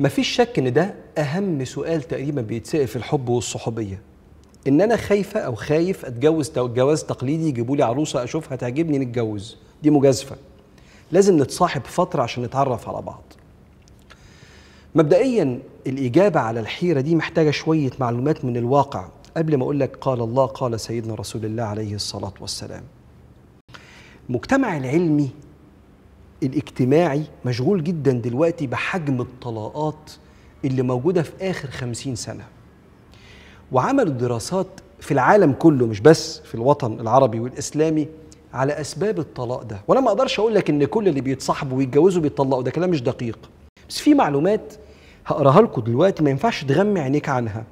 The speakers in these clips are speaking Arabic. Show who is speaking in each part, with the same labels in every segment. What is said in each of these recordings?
Speaker 1: مفيش شك ان ده اهم سؤال تقريبا بيتسال في الحب والصحوبيه ان انا خايفه او خايف اتجوز جواز تقليدي يجيبوا لي عروسه اشوفها تعجبني نتجوز دي مجازفه لازم نتصاحب فتره عشان نتعرف على بعض مبدئيا الاجابه على الحيره دي محتاجه شويه معلومات من الواقع قبل ما اقول لك قال الله قال سيدنا رسول الله عليه الصلاه والسلام المجتمع العلمي الاجتماعي مشغول جدا دلوقتي بحجم الطلاقات اللي موجودة في آخر خمسين سنة وعملوا دراسات في العالم كله مش بس في الوطن العربي والإسلامي على أسباب الطلاق ده وأنا ما أقدرش أقول لك إن كل اللي بيتصاحبوا ويتجوزوا بيتطلقوا ده كلام مش دقيق بس في معلومات هقراها لكم دلوقتي ما ينفعش تغمي عينيك عنها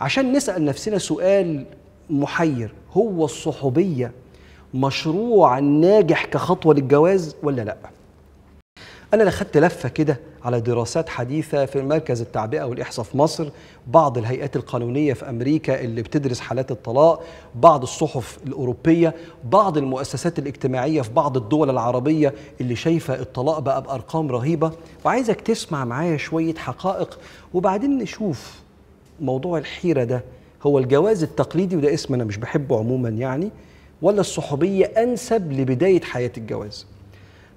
Speaker 1: عشان نسأل نفسنا سؤال محير هو الصحوبية مشروع ناجح كخطوة للجواز ولا لأ؟ انا اخذت لفه كده على دراسات حديثه في مركز التعبئه والاحصاء في مصر بعض الهيئات القانونيه في امريكا اللي بتدرس حالات الطلاق بعض الصحف الاوروبيه بعض المؤسسات الاجتماعيه في بعض الدول العربيه اللي شايفه الطلاق بقى بارقام رهيبه وعايزك تسمع معايا شويه حقائق وبعدين نشوف موضوع الحيره ده هو الجواز التقليدي وده اسم انا مش بحبه عموما يعني ولا الصحوبيه انسب لبدايه حياه الجواز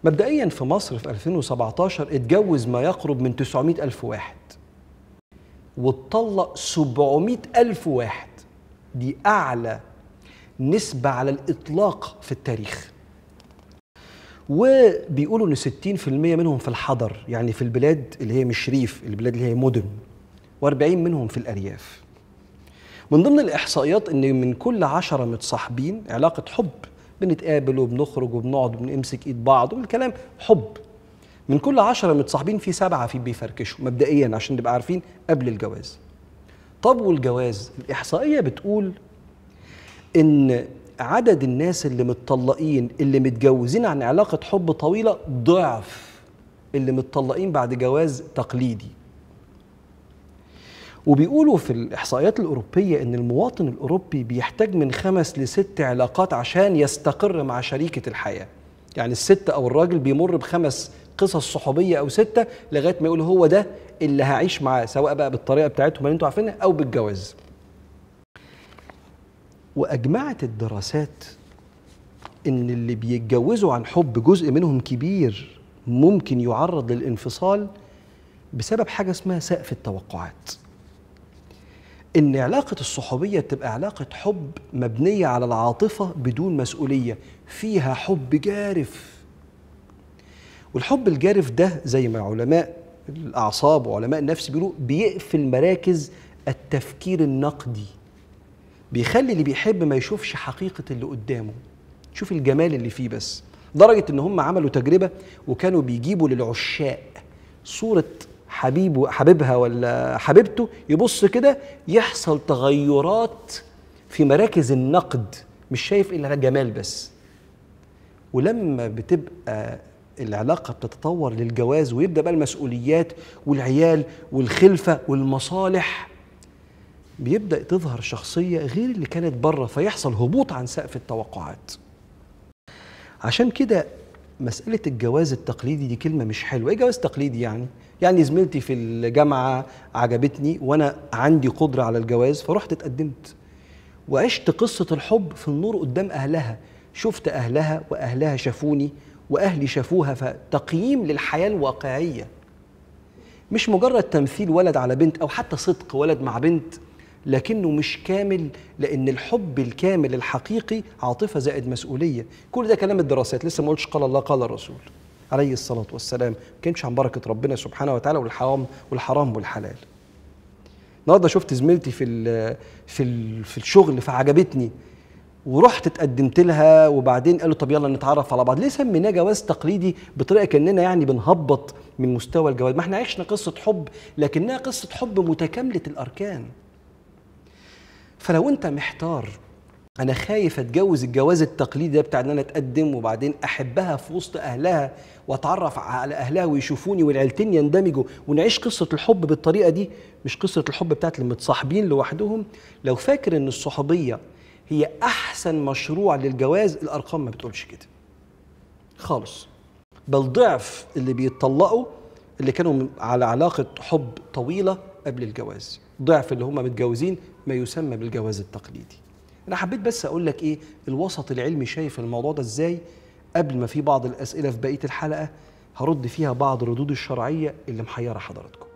Speaker 1: مبدئيا في مصر في 2017 اتجوز ما يقرب من 900 ألف واحد واتطلق 700 ألف واحد دي أعلى نسبة على الإطلاق في التاريخ وبيقولوا ان 60% منهم في الحضر يعني في البلاد اللي هي مش ريف البلاد اللي هي مدن و40 منهم في الارياف من ضمن الاحصائيات ان من كل عشرة متصاحبين علاقه حب بنتقابل وبنخرج وبنقعد وبنمسك ايد بعض والكلام حب من كل عشرة متصاحبين في سبعة في بيفركشوا مبدئيا عشان نبقى عارفين قبل الجواز طب والجواز الإحصائية بتقول إن عدد الناس اللي متطلقين اللي متجوزين عن علاقة حب طويلة ضعف اللي متطلقين بعد جواز تقليدي وبيقولوا في الإحصائيات الأوروبية إن المواطن الأوروبي بيحتاج من خمس لست علاقات عشان يستقر مع شريكة الحياة يعني الست أو الراجل بيمر بخمس قصص صحوبية أو ستة لغاية ما يقول هو ده اللي هعيش معاه سواء بقى بالطريقة بتاعتهم اللي انتوا عارفينها أو بالجواز وأجمعت الدراسات إن اللي بيتجوزوا عن حب جزء منهم كبير ممكن يعرض للانفصال بسبب حاجة اسمها سقف التوقعات ان علاقه الصحوبيه تبقى علاقه حب مبنيه على العاطفه بدون مسؤوليه فيها حب جارف والحب الجارف ده زي ما علماء الاعصاب وعلماء النفس بيقولوا بيقفل مراكز التفكير النقدي بيخلي اللي بيحب ما يشوفش حقيقه اللي قدامه شوف الجمال اللي فيه بس لدرجه ان هم عملوا تجربه وكانوا بيجيبوا للعشاق صوره حبيبه حبيبها ولا حبيبته يبص كده يحصل تغيرات في مراكز النقد مش شايف الا جمال بس ولما بتبقى العلاقه بتتطور للجواز ويبدا بقى المسؤوليات والعيال والخلفه والمصالح بيبدا تظهر شخصيه غير اللي كانت بره فيحصل هبوط عن سقف التوقعات عشان كده مساله الجواز التقليدي دي كلمه مش حلوه ايه جواز تقليدي يعني يعني زميلتي في الجامعه عجبتني وانا عندي قدره على الجواز فرحت اتقدمت وعشت قصه الحب في النور قدام اهلها شفت اهلها واهلها شافوني واهلي شافوها فتقييم للحياه الواقعيه مش مجرد تمثيل ولد على بنت او حتى صدق ولد مع بنت لكنه مش كامل لان الحب الكامل الحقيقي عاطفه زائد مسؤوليه كل ده كلام الدراسات لسه ما قلتش قال الله قال الرسول عليه الصلاة والسلام ما كانش عن بركة ربنا سبحانه وتعالى والحرام والحرام والحلال النهارده شفت زميلتي في ال في ال في الشغل فعجبتني ورحت اتقدمت لها وبعدين قالوا طب يلا نتعرف على بعض ليه سميناه جواز تقليدي بطريقه كاننا يعني بنهبط من مستوى الجواز ما احنا عشنا قصه حب لكنها قصه حب متكامله الاركان فلو انت محتار انا خايف اتجوز الجواز التقليدي ده بتاع ان انا اتقدم وبعدين احبها في وسط اهلها واتعرف على اهلها ويشوفوني والعيلتين يندمجوا ونعيش قصه الحب بالطريقه دي مش قصه الحب بتاعت المتصاحبين لوحدهم لو فاكر ان الصحوبيه هي احسن مشروع للجواز الارقام ما بتقولش كده خالص بل ضعف اللي بيتطلقوا اللي كانوا على علاقه حب طويله قبل الجواز ضعف اللي هم متجوزين ما يسمى بالجواز التقليدي انا حبيت بس اقول لك ايه الوسط العلمي شايف الموضوع ده ازاي قبل ما في بعض الاسئله في بقيه الحلقه هرد فيها بعض ردود الشرعيه اللي محيره حضراتكم